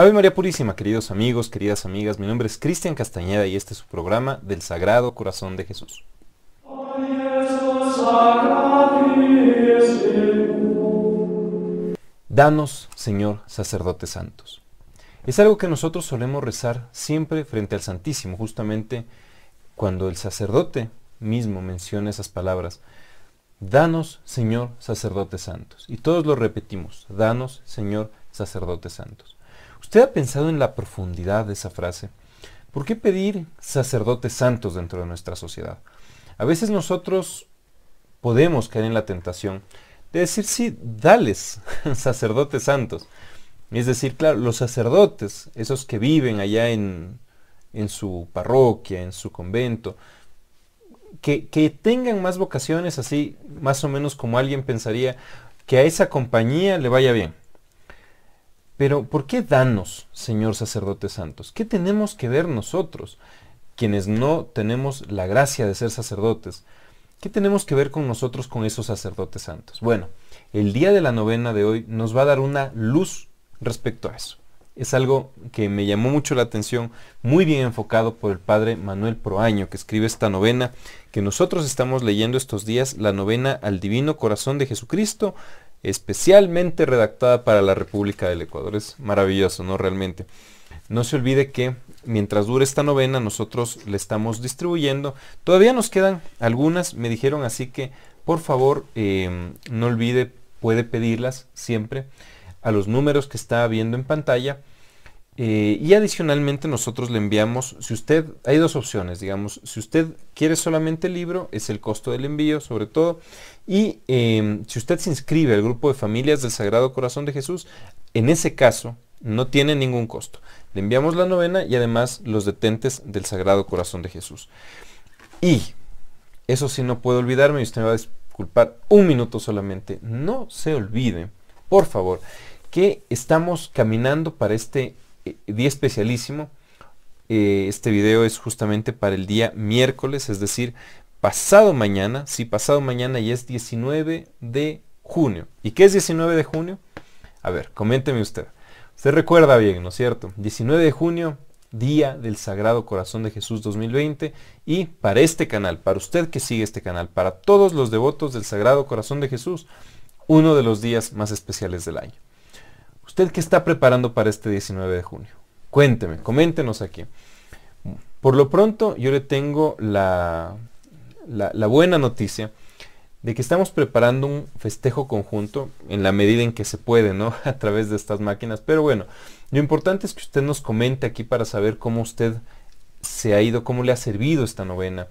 Ave María Purísima, queridos amigos, queridas amigas, mi nombre es Cristian Castañeda y este es su programa del Sagrado Corazón de Jesús. Danos, Señor, Sacerdote santos. Es algo que nosotros solemos rezar siempre frente al Santísimo, justamente cuando el sacerdote mismo menciona esas palabras. Danos, Señor, Sacerdote santos. Y todos lo repetimos. Danos, Señor, Sacerdote santos. ¿Usted ha pensado en la profundidad de esa frase? ¿Por qué pedir sacerdotes santos dentro de nuestra sociedad? A veces nosotros podemos caer en la tentación de decir, sí, dales sacerdotes santos. Es decir, claro, los sacerdotes, esos que viven allá en, en su parroquia, en su convento, que, que, tengan más vocaciones así, más o menos como alguien pensaría, que a esa compañía le vaya bien. Pero ¿por qué danos, Señor sacerdotes santos? ¿Qué tenemos que ver nosotros, quienes no tenemos la gracia de ser sacerdotes? ¿Qué tenemos que ver con nosotros con esos sacerdotes santos? Bueno, el día de la novena de hoy nos va a dar una luz respecto a eso. Es algo que me llamó mucho la atención, muy bien enfocado por el padre Manuel Proaño, que escribe esta novena que nosotros estamos leyendo estos días, la novena al Divino Corazón de Jesucristo, especialmente redactada para la República del Ecuador. Es maravilloso, ¿no? Realmente. No se olvide que mientras dure esta novena nosotros le estamos distribuyendo. Todavía nos quedan algunas, me dijeron, así que por favor em, no olvide, puede pedirlas siempre a los números que está viendo en pantalla. Eh, y adicionalmente nosotros le enviamos, si usted, hay dos opciones, digamos, si usted quiere solamente el libro, es el costo del envío sobre todo, y em, si usted se inscribe al grupo de familias del Sagrado Corazón de Jesús, en ese caso no tiene ningún costo. Le enviamos la novena y además los detentes del Sagrado Corazón de Jesús. Y, eso sí no puedo olvidarme, y usted me va a disculpar un minuto solamente, no se olvide, por favor, que estamos caminando para este eh, día especialísimo. Eh, este video es justamente para el día miércoles, es decir, pasado mañana, si pasado mañana y es 19 de junio. ¿Y qué es 19 de junio? A ver, coménteme usted. Usted recuerda bien, ¿no es cierto? 19 de junio, Día del Sagrado Corazón de Jesús 2020 y para este canal, para usted que sigue este canal, para todos los devotos del Sagrado Corazón de Jesús, uno de los días más especiales del año. ¿Usted qué está preparando para este 19 de junio? Cuénteme, coméntenos aquí. Por lo pronto yo le tengo la, la, buena noticia de que estamos preparando un festejo conjunto en la medida en que se puede, ¿no? A través de estas máquinas. Pero bueno, lo importante es que usted nos comente aquí para saber cómo usted se ha ido, cómo le ha servido esta novena,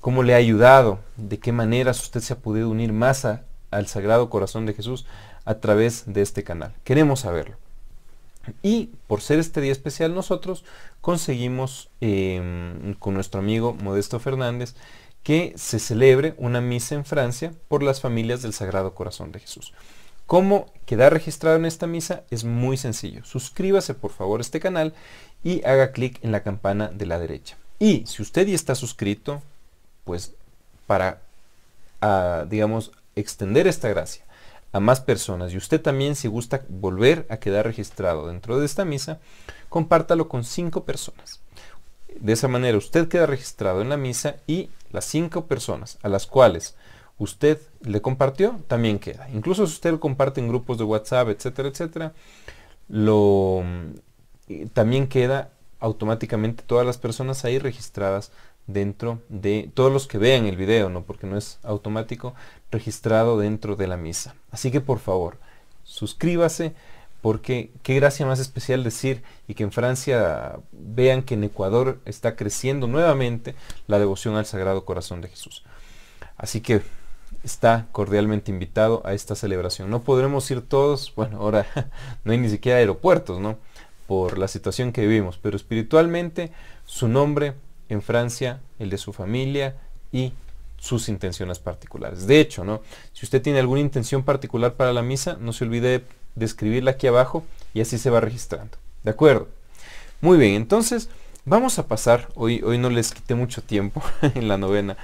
cómo le ha ayudado, de qué maneras usted se ha podido unir más al Sagrado Corazón de Jesús, a través de este canal. Queremos saberlo. Y por ser este día especial nosotros conseguimos em, con nuestro amigo Modesto Fernández que se celebre una misa en Francia por las familias del Sagrado Corazón de Jesús. ¿Cómo quedar registrado en esta misa? Es muy sencillo. Suscríbase por favor a este canal y haga clic en la campana de la derecha. Y si usted ya está suscrito, pues para, ah, digamos, extender esta gracia a más personas. Y usted también, si gusta volver a quedar registrado dentro de esta misa, compártalo con cinco personas. De esa manera usted queda registrado en la misa y las cinco personas a las cuales usted le compartió también queda. Incluso si usted lo comparte en grupos de WhatsApp, etcétera, etcétera, lo, eh, también queda automáticamente todas las personas ahí registradas dentro de todos los que vean el video, ¿no? porque no es automático, registrado dentro de la misa. Así que por favor, suscríbase, porque qué gracia más especial decir y que en Francia vean que en Ecuador está creciendo nuevamente la devoción al Sagrado Corazón de Jesús. Así que está cordialmente invitado a esta celebración. No podremos ir todos, bueno, ahora no hay ni siquiera aeropuertos, ¿no? Por la situación que vivimos, pero espiritualmente su nombre en Francia, el de su familia y sus intenciones particulares. De hecho, ¿no? Si usted tiene alguna intención particular para la misa, no se olvide de escribirla aquí abajo y así se va registrando. ¿De acuerdo? Muy bien, entonces vamos a pasar, hoy, hoy no les quité mucho tiempo en la novena,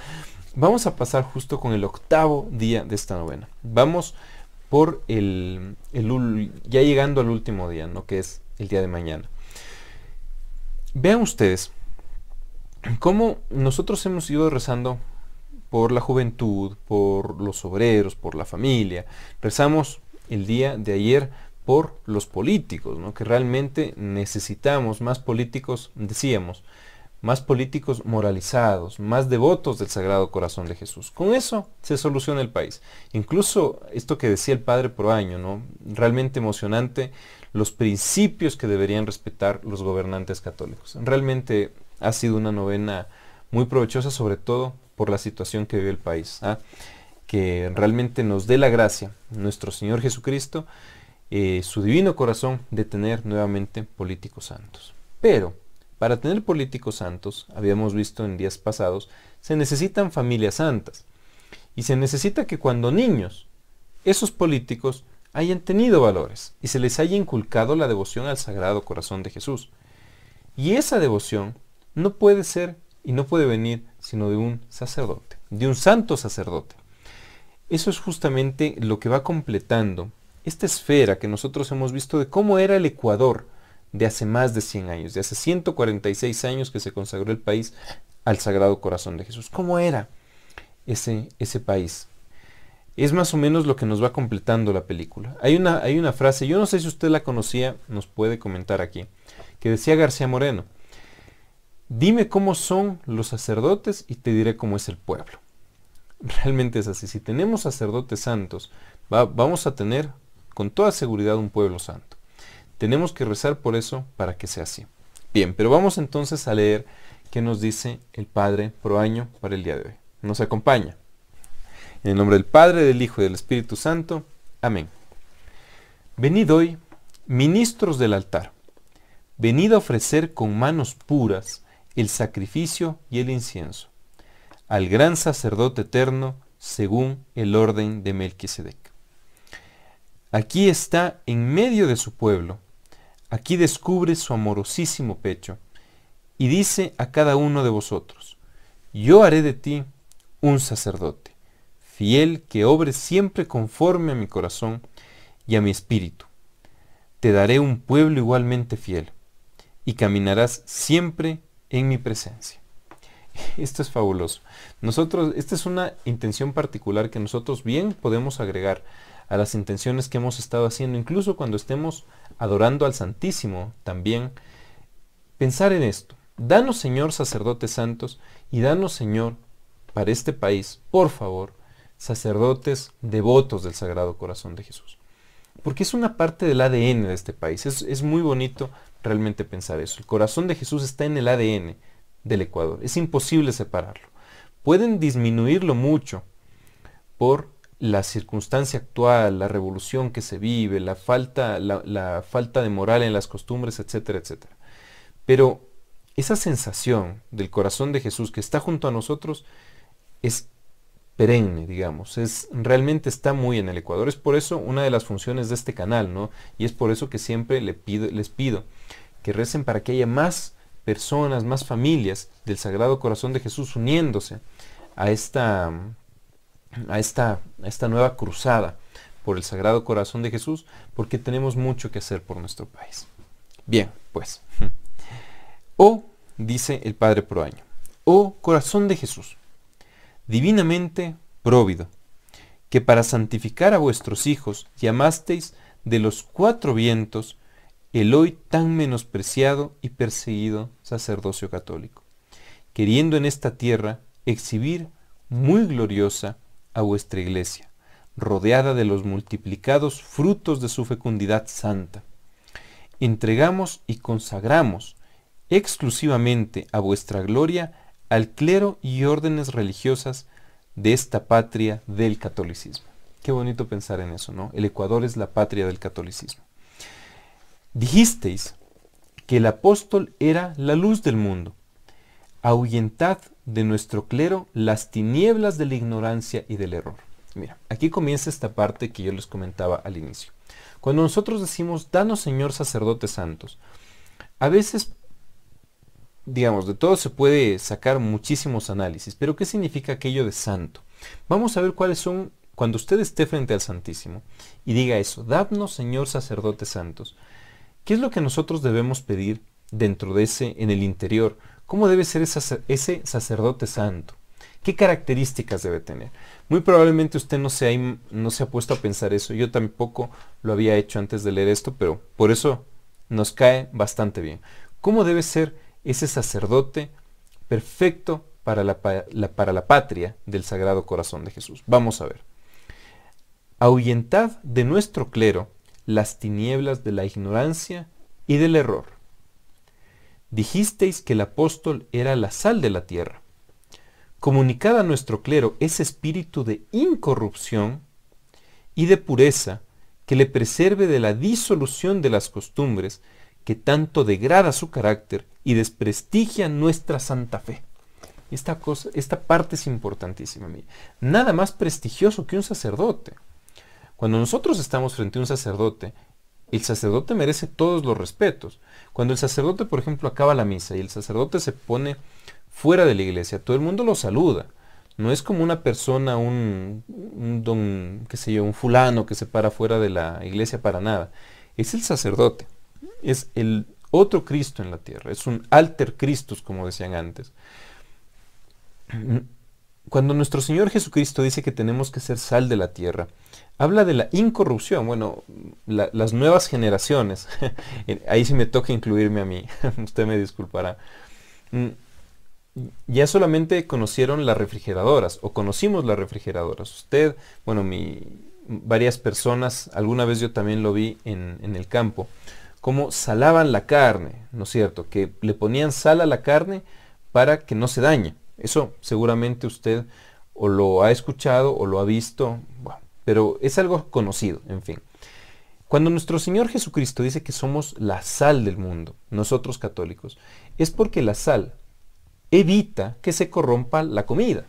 vamos a pasar justo con el octavo día de esta novena. Vamos por el, ya llegando al último día, ¿no? Que es el día de mañana. Vean ustedes cómo nosotros hemos ido rezando por la juventud, por los obreros, por la familia. Rezamos el día de ayer por los políticos, ¿no? que realmente necesitamos más políticos, decíamos, más políticos moralizados, más devotos del Sagrado Corazón de Jesús. Con eso se soluciona el país. Incluso esto que decía el padre Proaño, ¿no? realmente emocionante, los principios que deberían respetar los gobernantes católicos. Realmente ha sido una novena muy provechosa, sobre todo por la situación que vive el país. ¿ah? Que realmente nos dé la gracia, nuestro Señor Jesucristo, eh, su divino corazón, de tener nuevamente políticos santos. Pero, para tener políticos santos, habíamos visto en días pasados, se necesitan familias santas. Y se necesita que cuando niños, esos políticos hayan tenido valores y se les haya inculcado la devoción al Sagrado Corazón de Jesús. Y esa devoción no puede ser y no puede venir sino de un sacerdote, de un santo sacerdote. Eso es justamente lo que va completando esta esfera que nosotros hemos visto de cómo era el Ecuador de hace más de 100 años, de hace 146 años que se consagró el país al Sagrado Corazón de Jesús. ¿Cómo era ese, ese país? Es más o menos lo que nos va completando la película. Hay una, hay una frase, yo no sé si usted la conocía, nos puede comentar aquí, que decía García Moreno, Dime cómo son los sacerdotes y te diré cómo es el pueblo. Realmente es así. Si tenemos sacerdotes santos, vamos a tener con toda seguridad un pueblo santo. Tenemos que rezar por eso para que sea así. Bien, pero vamos entonces a leer qué nos dice el Padre Proaño para el día de hoy. Nos acompaña. En el nombre del Padre, del Hijo y del Espíritu Santo. Amén. Venid hoy, ministros del altar, venid a ofrecer con manos puras el sacrificio y el incienso, al gran sacerdote eterno según el orden de Melquisedec. Aquí está en medio de su pueblo, aquí descubre su amorosísimo pecho y dice a cada uno de vosotros, yo haré de ti un sacerdote, fiel que obre siempre conforme a mi corazón y a mi espíritu. Te daré un pueblo igualmente fiel, y caminarás siempre en mi presencia. Esto es fabuloso. Nosotros, esta es una intención particular que nosotros bien podemos agregar a las intenciones que hemos estado haciendo, incluso cuando estemos adorando al Santísimo también. Pensar en esto. Danos, Señor, sacerdotes santos, y danos, Señor, para este país, por favor, sacerdotes devotos del Sagrado Corazón de Jesús. Porque es una parte del ADN de este país. Es, es muy bonito realmente pensar eso. El corazón de Jesús está en el ADN del Ecuador. Es imposible separarlo. Pueden disminuirlo mucho por la circunstancia actual, la revolución que se vive, la falta, la, falta de moral en las costumbres, etcétera, etcétera. Pero esa sensación del corazón de Jesús que está junto a nosotros es perenne, digamos, es realmente está muy en el Ecuador. Es por eso una de las funciones de este canal, ¿no? Y es por eso que siempre pido, les pido que recen para que haya más personas, más familias del Sagrado Corazón de Jesús uniéndose a esta, a esta, esta nueva cruzada por el Sagrado Corazón de Jesús, porque tenemos mucho que hacer por nuestro país. Bien, pues. O, dice el Padre Proaño, o corazón de Jesús, divinamente provido, que para santificar a vuestros hijos llamasteis de los cuatro vientos el hoy tan menospreciado y perseguido sacerdocio católico, queriendo en esta tierra exhibir muy gloriosa a vuestra iglesia, rodeada de los multiplicados frutos de su fecundidad santa. Entregamos y consagramos exclusivamente a vuestra gloria al clero y órdenes religiosas de esta patria del catolicismo. Qué bonito pensar en eso, ¿no? El Ecuador es la patria del catolicismo. Dijisteis que el apóstol era la luz del mundo. Ahuyentad de nuestro clero las tinieblas de la ignorancia y del error. Mira, aquí comienza esta parte que yo les comentaba al inicio. Cuando nosotros decimos, danos Señor sacerdotes santos, a veces, digamos, de todo se puede sacar muchísimos análisis, pero ¿qué significa aquello de santo? Vamos a ver cuáles son, cuando usted esté frente al Santísimo y diga eso, dadnos Señor sacerdotes santos, ¿Qué es lo que nosotros debemos pedir dentro de ese, en el interior? ¿Cómo debe ser ese, sacerdote santo? ¿Qué características debe tener? Muy probablemente usted no se, ha, no se ha puesto a pensar eso. Yo tampoco lo había hecho antes de leer esto, pero por eso nos cae bastante bien. ¿Cómo debe ser ese sacerdote perfecto para la, para la patria del Sagrado Corazón de Jesús? Vamos a ver. Ahuyentad de nuestro clero las tinieblas de la ignorancia y del error. Dijisteis que el apóstol era la sal de la tierra. Comunicad a nuestro clero ese espíritu de incorrupción y de pureza que le preserve de la disolución de las costumbres que tanto degrada su carácter y desprestigia nuestra santa fe. Esta, cosa, esta parte es importantísima. Nada más prestigioso que un sacerdote. Cuando nosotros estamos frente a un sacerdote, el sacerdote merece todos los respetos. Cuando el sacerdote, por ejemplo, acaba la misa y el sacerdote se pone fuera de la iglesia, todo el mundo lo saluda. No es como una persona, un, don, qué sé yo, un fulano que se para fuera de la iglesia para nada. Es el sacerdote. Es el otro Cristo en la tierra. Es un alter Christus, como decían antes cuando nuestro Señor Jesucristo dice que tenemos que ser sal de la tierra, habla de la incorrupción, bueno, las nuevas generaciones. Ahí sí me toca incluirme a mí, usted me disculpará. Mm, ya solamente conocieron las refrigeradoras o conocimos las refrigeradoras. Usted, bueno, varias personas, alguna vez yo también lo vi en, en el campo, cómo salaban la carne, ¿no es cierto? Que le ponían sal a la carne para que no se dañe. Eso seguramente usted o lo ha escuchado o lo ha visto, pero es algo conocido, en fin. Cuando nuestro Señor Jesucristo dice que somos la sal del mundo, nosotros católicos, es porque la sal evita que se corrompa la comida.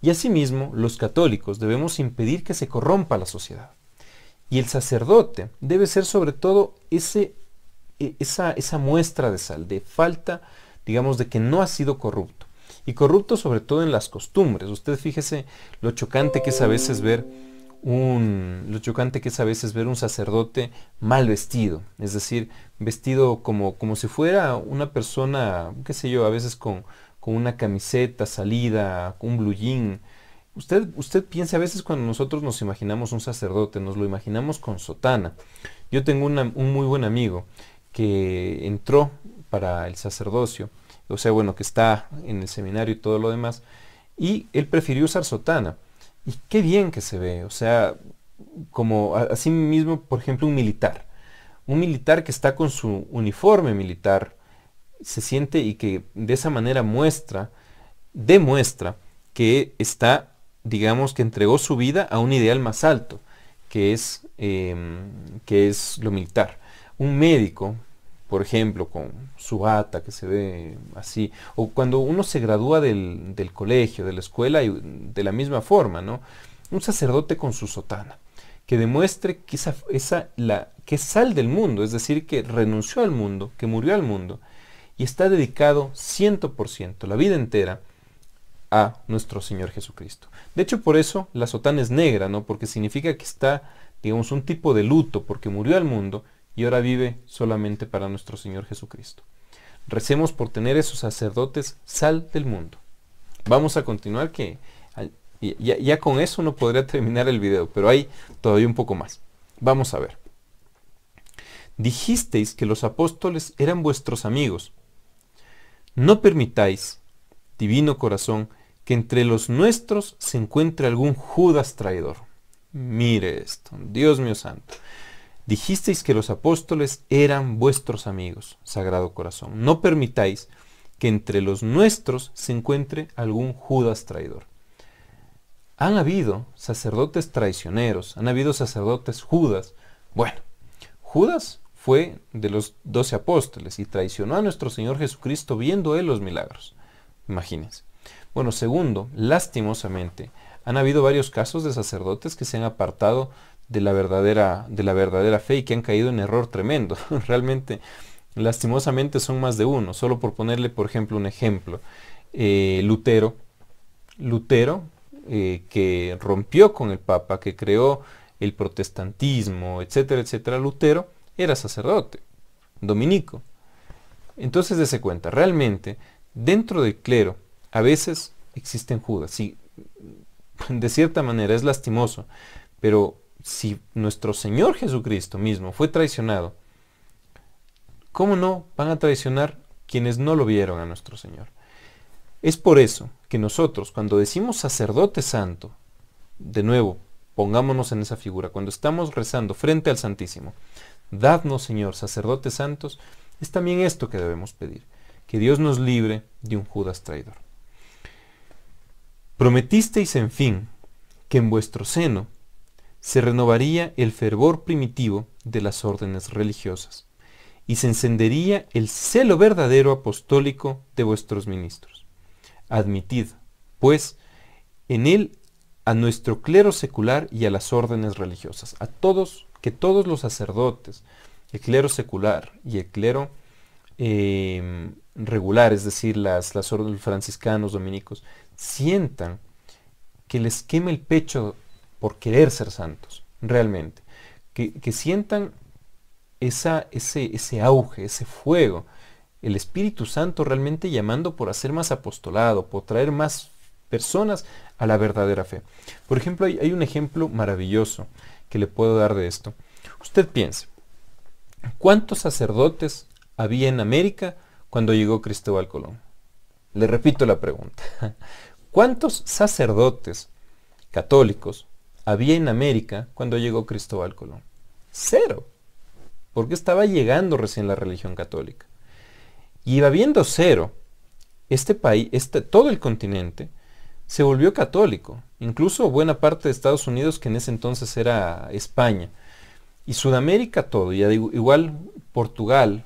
Y asimismo, los católicos debemos impedir que se corrompa la sociedad. Y el sacerdote debe ser sobre todo ese, e, esa, esa muestra de sal, de falta, digamos, de que no ha sido corrupto y corrupto sobre todo en las costumbres. Usted fíjese lo chocante que es a veces ver un, lo chocante que es a veces ver un sacerdote mal vestido, es decir, vestido como, como si fuera una persona, qué sé yo, a veces con, con una camiseta salida, con un blue jean. Usted, usted piensa a veces cuando nosotros nos imaginamos un sacerdote, nos lo imaginamos con sotana. Yo tengo un muy buen amigo que entró para el sacerdocio o sea, bueno, que está en el seminario y todo lo demás, y él prefirió usar sotana. Y qué bien que se ve, o sea, como así mismo, por ejemplo, un militar. Un militar que está con su uniforme militar, se siente y que de esa manera muestra, demuestra que está, digamos, que entregó su vida a un ideal más alto, que es, em, que es lo militar. Un médico por ejemplo, con su bata que se ve así, o cuando uno se gradúa del, colegio, de la escuela, y de la misma forma, ¿no? Un sacerdote con su sotana, que demuestre que, esa, la, que sal del mundo, es decir, que renunció al mundo, que murió al mundo, y está dedicado 100%, la vida entera, a nuestro Señor Jesucristo. De hecho, por eso la sotana es negra, ¿no? Porque significa que está, digamos, un tipo de luto, porque murió al mundo, y ahora vive solamente para nuestro Señor Jesucristo. Recemos por tener esos sacerdotes sal del mundo. Vamos a continuar que ya, con eso no podría terminar el video, pero hay todavía un poco más. Vamos a ver. Dijisteis que los apóstoles eran vuestros amigos. No permitáis, divino corazón, que entre los nuestros se encuentre algún Judas traidor. Mire esto, Dios mío santo. Dijisteis que los apóstoles eran vuestros amigos, Sagrado Corazón. No permitáis que entre los nuestros se encuentre algún Judas traidor. Han habido sacerdotes traicioneros, han habido sacerdotes Judas. Bueno, Judas fue de los doce apóstoles y traicionó a nuestro Señor Jesucristo viendo él los milagros. Imagínense. Bueno, segundo, lastimosamente, han habido varios casos de sacerdotes que se han apartado de la verdadera, de la verdadera fe y que han caído en error tremendo. Realmente, lastimosamente son más de uno. Solo por ponerle, por ejemplo, un ejemplo. Eh, Lutero, Lutero, eh, que rompió con el Papa, que creó el protestantismo, etcétera, etcétera, Lutero era sacerdote, dominico. Entonces dese cuenta, realmente dentro del clero a veces existen judas. Sí, de cierta manera es lastimoso, pero si nuestro Señor Jesucristo mismo fue traicionado, ¿cómo no van a traicionar quienes no lo vieron a nuestro Señor? Es por eso que nosotros, cuando decimos sacerdote santo, de nuevo, pongámonos en esa figura, cuando estamos rezando frente al Santísimo, dadnos Señor, sacerdotes santos, es también esto que debemos pedir, que Dios nos libre de un Judas traidor. Prometisteis, en fin, que en vuestro seno se renovaría el fervor primitivo de las órdenes religiosas y se encendería el celo verdadero apostólico de vuestros ministros. Admitid, pues, en él a nuestro clero secular y a las órdenes religiosas, a todos, que todos los sacerdotes, el clero secular y el clero em, regular, es decir, las, las órdenes franciscanos, dominicos, sientan que les quema el pecho por querer ser santos, realmente. Que, sientan esa, ese, ese auge, ese fuego, el Espíritu Santo realmente llamando por hacer más apostolado, por traer más personas a la verdadera fe. Por ejemplo, hay, hay un ejemplo maravilloso que le puedo dar de esto. Usted piense, ¿cuántos sacerdotes había en América cuando llegó Cristóbal Colón? Le repito la pregunta. ¿Cuántos sacerdotes católicos había en América cuando llegó Cristóbal Colón? Cero. Porque estaba llegando recién la religión católica. Y iba habiendo cero. Este país, este, todo el continente, se volvió católico. Incluso buena parte de Estados Unidos, que en ese entonces era España. Y Sudamérica todo. igual Portugal,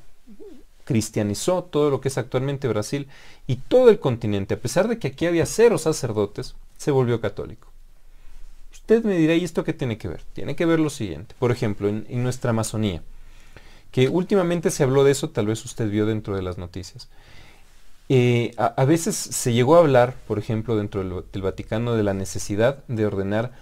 cristianizó todo lo que es actualmente Brasil y todo el continente, a pesar de que aquí había cero sacerdotes, se volvió católico usted me dirá, ¿y esto qué tiene que ver? Tiene que ver lo siguiente. Por ejemplo, en, nuestra Amazonía, que últimamente se habló de eso, tal vez usted vio dentro de las noticias. Eh, a, veces se llegó a hablar, por ejemplo, dentro del, del, Vaticano de la necesidad de ordenar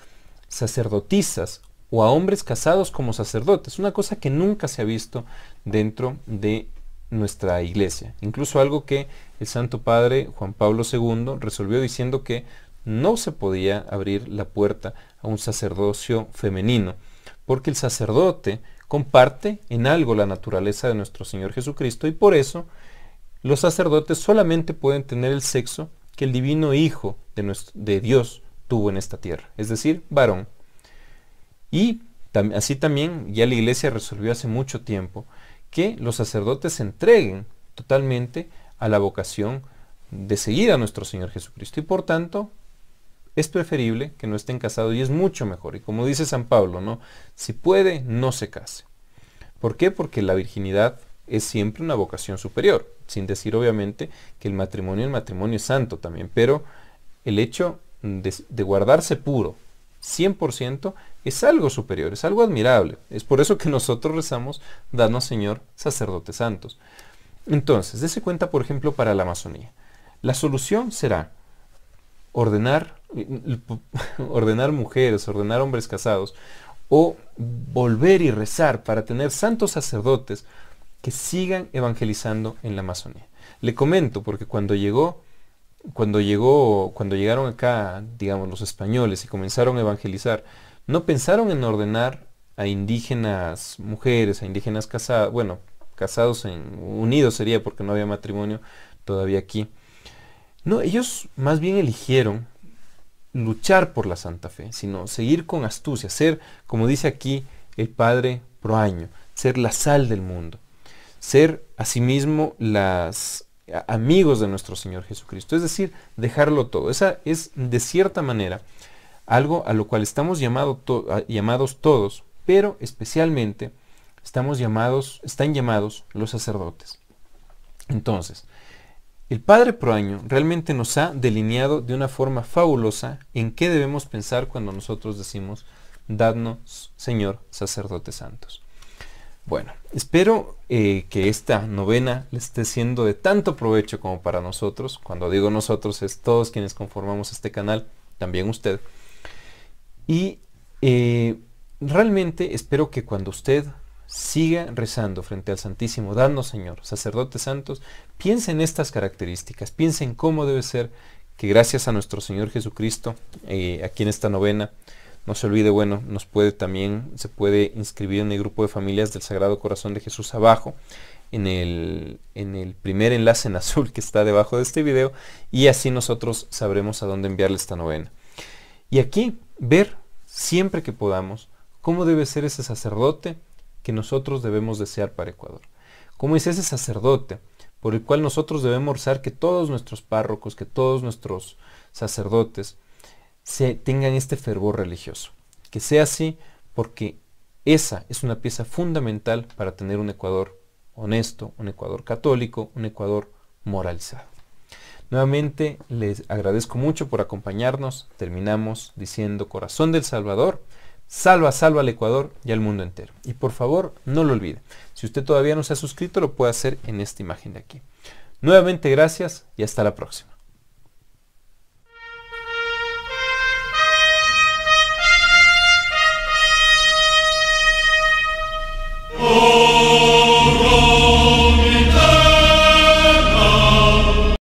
sacerdotisas o a hombres casados como sacerdotes, una cosa que nunca se ha visto dentro de nuestra iglesia. Incluso algo que el Santo Padre Juan Pablo II resolvió diciendo que no se podía abrir la puerta a un sacerdocio femenino, porque el sacerdote comparte en algo la naturaleza de nuestro Señor Jesucristo y por eso los sacerdotes solamente pueden tener el sexo que el divino Hijo de, Dios tuvo en esta tierra, es decir, varón. Y así también ya la iglesia resolvió hace mucho tiempo que los sacerdotes se entreguen totalmente a la vocación de seguir a nuestro Señor Jesucristo y por tanto es preferible que no estén casados y es mucho mejor. Y como dice San Pablo, ¿no? Si puede, no se case. ¿Por qué? Porque la virginidad es siempre una vocación superior, sin decir obviamente que el matrimonio, el matrimonio es santo también, pero el hecho de, guardarse puro, 100%, es algo superior, es algo admirable. Es por eso que nosotros rezamos, danos Señor, sacerdotes santos. Entonces, dése cuenta, por ejemplo, para la Amazonía. La solución será ordenar ordenar mujeres, ordenar hombres casados, o volver y rezar para tener santos sacerdotes que sigan evangelizando en la Amazonía. Le comento porque cuando llegó, cuando llegó, cuando llegaron acá, digamos, los españoles y comenzaron a evangelizar, no pensaron en ordenar a indígenas mujeres, a indígenas casados, bueno, casados en unidos sería porque no había matrimonio todavía aquí. No, ellos más bien eligieron luchar por la Santa Fe, sino seguir con astucia, ser, como dice aquí el Padre Proaño, ser la sal del mundo, ser asimismo las amigos de nuestro Señor Jesucristo, es decir, dejarlo todo. Esa es de cierta manera algo a lo cual estamos llamados todos, pero especialmente estamos llamados, están llamados los sacerdotes. Entonces, el padre Proaño realmente nos ha delineado de una forma fabulosa en qué debemos pensar cuando nosotros decimos, dadnos, Señor, sacerdote santos. Bueno, espero eh, que esta novena le esté siendo de tanto provecho como para nosotros. Cuando digo nosotros es todos quienes conformamos este canal, también usted. Y eh, realmente espero que cuando usted Siga rezando frente al Santísimo. dando Señor, sacerdotes santos, piensen en estas características, piensen cómo debe ser que gracias a nuestro Señor Jesucristo, eh, aquí en esta novena, no se olvide, bueno, nos puede también, se puede inscribir en el grupo de familias del Sagrado Corazón de Jesús abajo, en el, en el primer enlace en azul que está debajo de este video, y así nosotros sabremos a dónde enviarle esta novena. Y aquí ver siempre que podamos cómo debe ser ese sacerdote, que nosotros debemos desear para Ecuador. Como es ese sacerdote por el cual nosotros debemos rezar que todos nuestros párrocos, que todos nuestros sacerdotes se tengan este fervor religioso. Que sea así porque esa es una pieza fundamental para tener un Ecuador honesto, un Ecuador católico, un Ecuador moralizado. Nuevamente les agradezco mucho por acompañarnos. Terminamos diciendo Corazón del Salvador salva, salva al Ecuador y al mundo entero. Y por favor, no lo olvide. Si usted todavía no se ha suscrito, lo puede hacer en esta imagen de aquí. Nuevamente gracias y hasta la próxima. Oh.